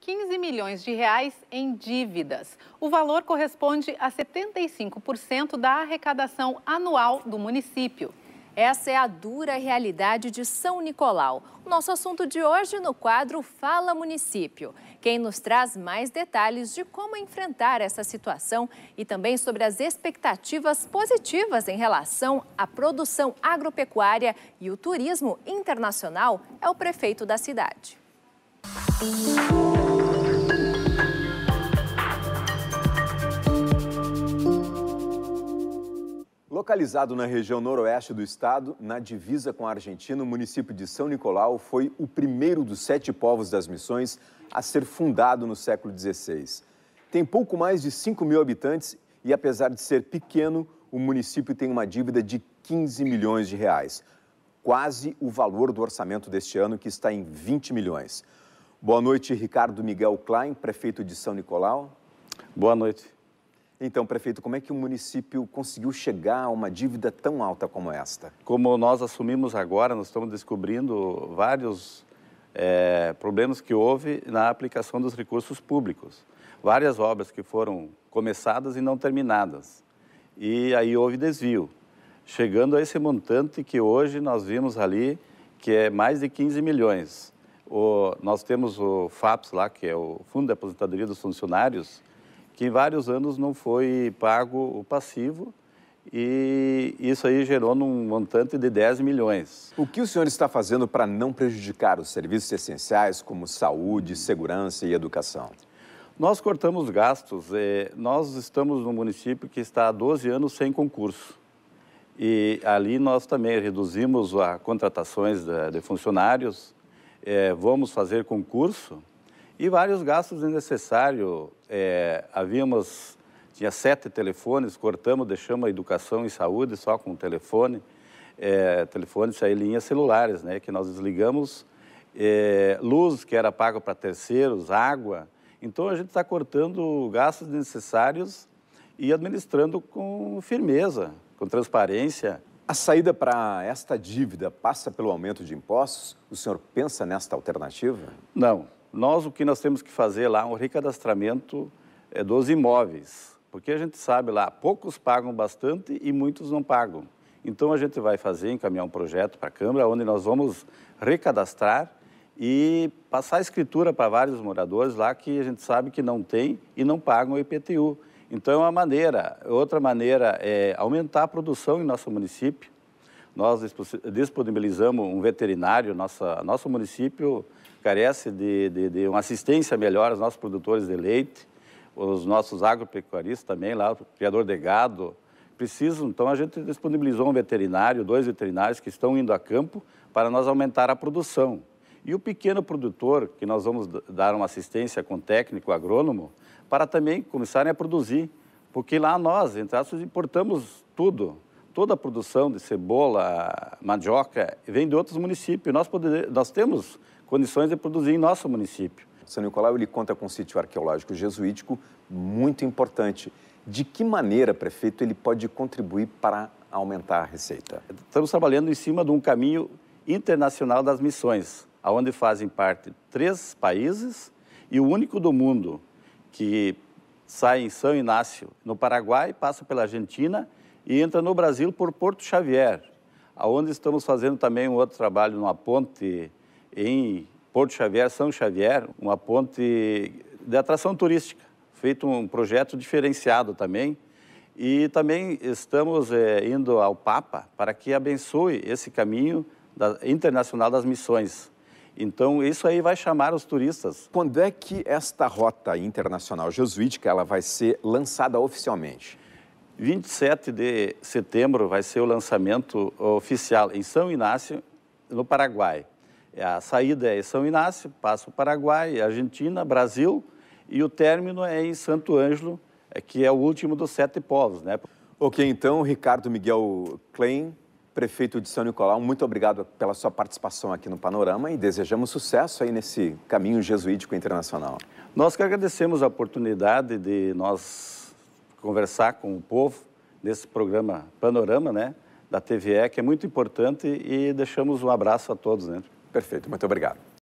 15 milhões de reais em dívidas. O valor corresponde a 75% da arrecadação anual do município. Essa é a dura realidade de São Nicolau. Nosso assunto de hoje no quadro Fala Município. Quem nos traz mais detalhes de como enfrentar essa situação e também sobre as expectativas positivas em relação à produção agropecuária e o turismo internacional é o prefeito da cidade. Música Localizado na região noroeste do estado, na divisa com a Argentina, o município de São Nicolau foi o primeiro dos sete povos das missões a ser fundado no século XVI. Tem pouco mais de 5 mil habitantes e, apesar de ser pequeno, o município tem uma dívida de 15 milhões de reais, quase o valor do orçamento deste ano, que está em 20 milhões. Boa noite, Ricardo Miguel Klein, prefeito de São Nicolau. Boa noite. Então, prefeito, como é que o município conseguiu chegar a uma dívida tão alta como esta? Como nós assumimos agora, nós estamos descobrindo vários é, problemas que houve na aplicação dos recursos públicos. Várias obras que foram começadas e não terminadas. E aí houve desvio, chegando a esse montante que hoje nós vimos ali, que é mais de 15 milhões. O, nós temos o FAPS lá, que é o Fundo de Aposentadoria dos Funcionários, que em vários anos não foi pago o passivo e isso aí gerou num montante de 10 milhões. O que o senhor está fazendo para não prejudicar os serviços essenciais como saúde, segurança e educação? Nós cortamos gastos. Eh, nós estamos num município que está há 12 anos sem concurso. E ali nós também reduzimos a contratações de funcionários, eh, vamos fazer concurso e vários gastos desnecessários. É, havíamos, tinha sete telefones, cortamos, deixamos a educação e saúde só com telefone, é, telefones e linhas celulares, né, que nós desligamos, é, luz que era paga para terceiros, água. Então, a gente está cortando gastos desnecessários e administrando com firmeza, com transparência. A saída para esta dívida passa pelo aumento de impostos? O senhor pensa nesta alternativa? Não, nós, o que nós temos que fazer lá, um recadastramento é, dos imóveis, porque a gente sabe lá, poucos pagam bastante e muitos não pagam. Então, a gente vai fazer, encaminhar um projeto para a Câmara, onde nós vamos recadastrar e passar a escritura para vários moradores lá que a gente sabe que não tem e não pagam o IPTU. Então, é uma maneira. Outra maneira é aumentar a produção em nosso município, nós disponibilizamos um veterinário, nossa, nosso município carece de, de, de uma assistência melhor aos nossos produtores de leite, os nossos agropecuaristas também, lá, o criador de gado, precisam. Então, a gente disponibilizou um veterinário, dois veterinários que estão indo a campo para nós aumentar a produção. E o pequeno produtor, que nós vamos dar uma assistência com técnico agrônomo, para também começarem a produzir. Porque lá nós, entre aspas, importamos tudo toda a produção de cebola, mandioca, vem de outros municípios. Nós, poder, nós temos condições de produzir em nosso município. São Nicolau ele conta com um sítio arqueológico jesuítico muito importante. De que maneira, prefeito, ele pode contribuir para aumentar a receita? Estamos trabalhando em cima de um caminho internacional das missões, aonde fazem parte três países e o único do mundo que sai em São Inácio, no Paraguai, passa pela Argentina e entra no Brasil por Porto Xavier, aonde estamos fazendo também um outro trabalho numa ponte em Porto Xavier, São Xavier, uma ponte de atração turística, feito um projeto diferenciado também. E também estamos é, indo ao Papa para que abençoe esse caminho da, internacional das missões. Então, isso aí vai chamar os turistas. Quando é que esta rota internacional jesuítica ela vai ser lançada oficialmente? 27 de setembro vai ser o lançamento oficial em São Inácio, no Paraguai. É a saída é em São Inácio, passa o Paraguai, Argentina, Brasil e o término é em Santo Ângelo, é que é o último dos sete povos. Né? Ok, então, Ricardo Miguel Klein, prefeito de São Nicolau, muito obrigado pela sua participação aqui no Panorama e desejamos sucesso aí nesse caminho jesuítico internacional. Nós que agradecemos a oportunidade de nós conversar com o povo nesse programa Panorama, né? Da TVE, que é muito importante e deixamos um abraço a todos, né? Perfeito, muito obrigado.